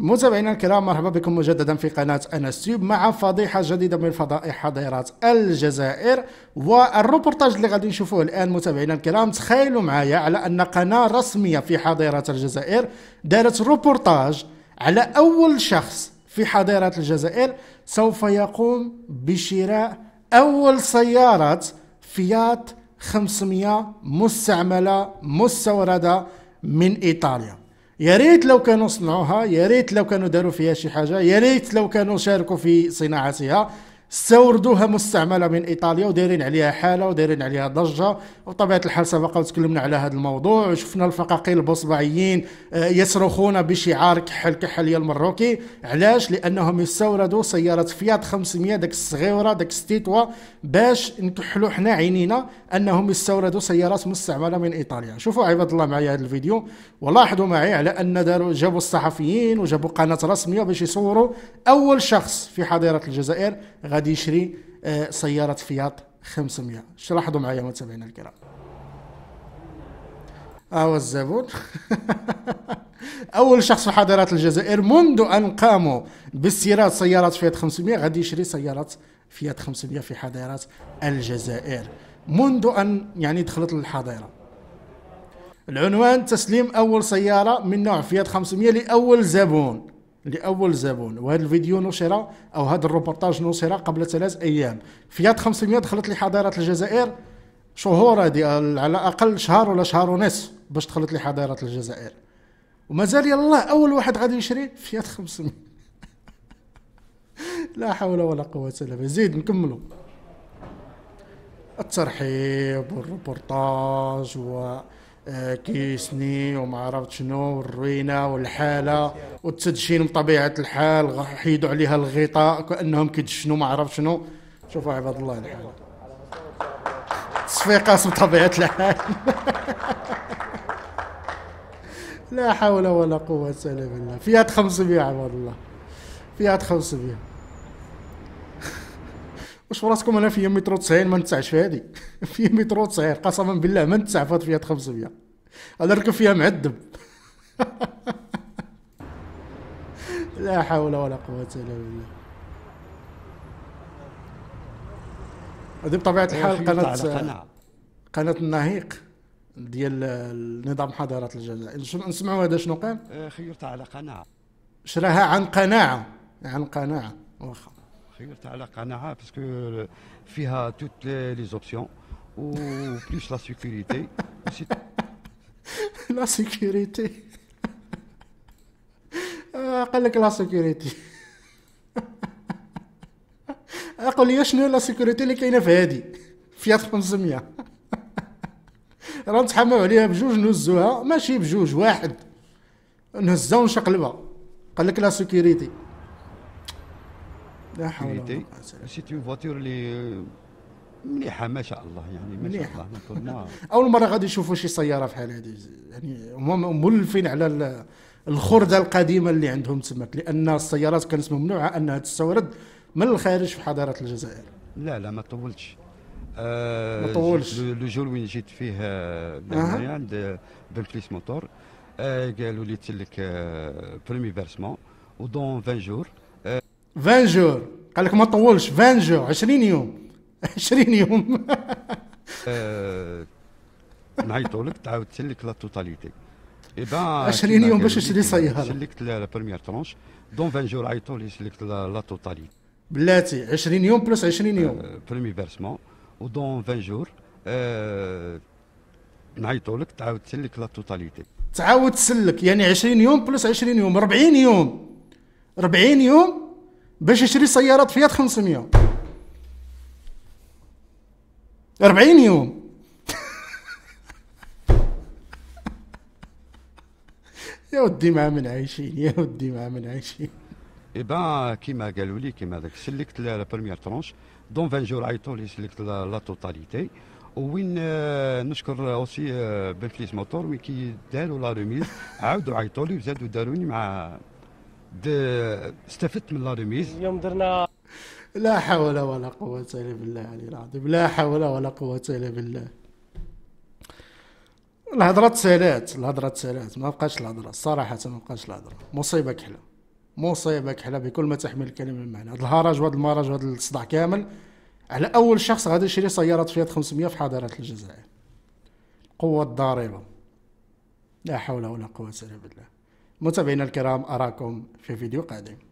متابعينا الكرام مرحبا بكم مجددا في قناة أنستيوب مع فضيحة جديدة من فضائح حضيرات الجزائر والروبورتاج اللي غادي نشوفوه الآن متابعينا الكرام تخيلوا معايا على أن قناة رسمية في حضيرات الجزائر دارت روبورتاج على أول شخص في حضيرات الجزائر سوف يقوم بشراء أول سيارة فيات 500 مستعملة مستوردة من إيطاليا يا ريت لو كانوا صنعوها يا ريت لو كانوا داروا فيها شي حاجه يا ريت لو كانوا شاركوا في صناعتها استوردوها مستعمله من ايطاليا ودايرين عليها حاله ودايرين عليها ضجه وطبيعه الحال سبق وتكلمنا على هذا الموضوع وشفنا الفقاقيل البصبعيين آه، يصرخون بشعار كحل كحل يا المروكي علاش لانهم يستوردوا سياره فيات 500 داك الصغيره داك الستيتوا باش نكحلوا حنا عينينا انهم يستوردوا سيارات مستعمله من ايطاليا شوفوا عباد الله معايا هذا الفيديو ولاحظوا معي على ان داروا جابوا الصحفيين وجابوا قناه رسميه باش يصوروا اول شخص في حظيره الجزائر غادي يشري آه، سيارة فيات 500 شرحوا معايا متابعينا الكرام آه، هو الزبون اول شخص في حضارات الجزائر منذ ان قاموا باستيراد سيارات فيات 500 غادي يشري سيارات فيات 500 في حضارات الجزائر منذ ان يعني دخلت للحضاره العنوان تسليم اول سياره من نوع فيات 500 لاول زبون لاول زبون وهذا الفيديو نشر او هذا الروبورتاج نشر قبل ثلاث ايام فيات 500 دخلت لحضاره الجزائر شهور هذه على الاقل شهر ولا شهر ونصف باش دخلت لحضاره الجزائر ومازال يلا اول واحد غادي يشري فيات 500 لا حول ولا قوه الا بالله زيد نكملوا الترحيب والروبورتاج و كيسني وما عرفت شنو والروينه والحاله والتدشين بطبيعه الحال حيدوا عليها الغطاء كانهم كيدشنوا ما عرفت شنو شوفوا عباد الله الحال تصفيقه بطبيعه الحال لا حول ولا قوه الا بالله فيات 500 عباد الله فيات 500 واش فراسكم انا في مترو 90 ما نتسعش في هذه في مترو 90 قسما بالله ما نتسع فات فيها 500 انا ركب فيها معذب لا حول ولا قوة الا بالله هذه بطبيعة أيوة، الحال قناة قناة النهيق ديال نظام حضارة الجزائر نسمعوا هذا شنو قال آه، خيرت على قناعة شراها عن قناعة عن قناعة واخا فكرت على قناعه باسكو فيها توت لي زوبسيون و بلوس لا سيكوريتي لا سيكوريتي قال لك لا سيكوريتي قول لي شنو لا سيكوريتي اللي كاينه في هادي فيها 500 راه نتحماو عليها بجوج نهزوها ماشي بجوج واحد نهزها ونشقلبها قال لك لا سيكوريتي لا حول ولا قوه سيت اون فواتور اللي مليحه ما شاء الله يعني ما شاء الله ما اول مره غادي يشوفوا شي سياره بحال هذه يعني هما مولفين على الخرده القديمه اللي عندهم تماك لان السيارات كانت ممنوعه انها تستورد من الخارج في حضاره الجزائر لا لا ما طولتش آه، ما طولش لو جور وين جيت فيه عند آه، بنفليس موتور آه، قالوا لي تلك برومي فيرسمون ودون 20 جور 20 جور قال لك ما طولش 20 جور 20 يوم 20 يوم آه، نعيطوا لك تعاود تسلك لا توتاليتي اي با 20 يوم باش تشري سياره سلكت لا بروميير ترونش دون 20 جور عيطوا لي سلكت لا توتاليتي بلاتي 20 يوم بلس 20 آه، يوم برومي فيرسمون ودون 20 جور نعيطوا لك تعاود تسلك لا توتاليتي تعاود تسلك يعني 20 يوم بلس 20 يوم 40 يوم 40 يوم باش يشري سيارات فيات 500 40 يوم يا ودي مع من عايشين يا ودي مع من عايشين اي با كيما قالوا لي كيما هذاك سلكت لا بروميير ترونش دون 20 جور عيطوا لي سلكت لا توتاليتي وين euh, نشكر اوسي بلكليس موتور وين كي داروا لا ريميز عاودوا عيطوا لي وزادوا داروني مع استفدت من لا ريميز اليوم درنا لا حول ولا قوة إلا بالله العلي العظيم لا حول ولا قوة إلا بالله الهضرة سالات الهضرة سالات ما بقاش الهضرة صراحة ما بقاش الهضرة مصيبة كحلة مصيبة كحلة بكل ما تحمل الكلمة من معنى هذا الهرج وهذا المرج وهذا الصداع كامل على أول شخص غادي يشري سيارة فيات 500 في حضارة الجزائر قوة الضاربة لا حول ولا قوة إلا بالله متابعينا الكرام أراكم في فيديو قادم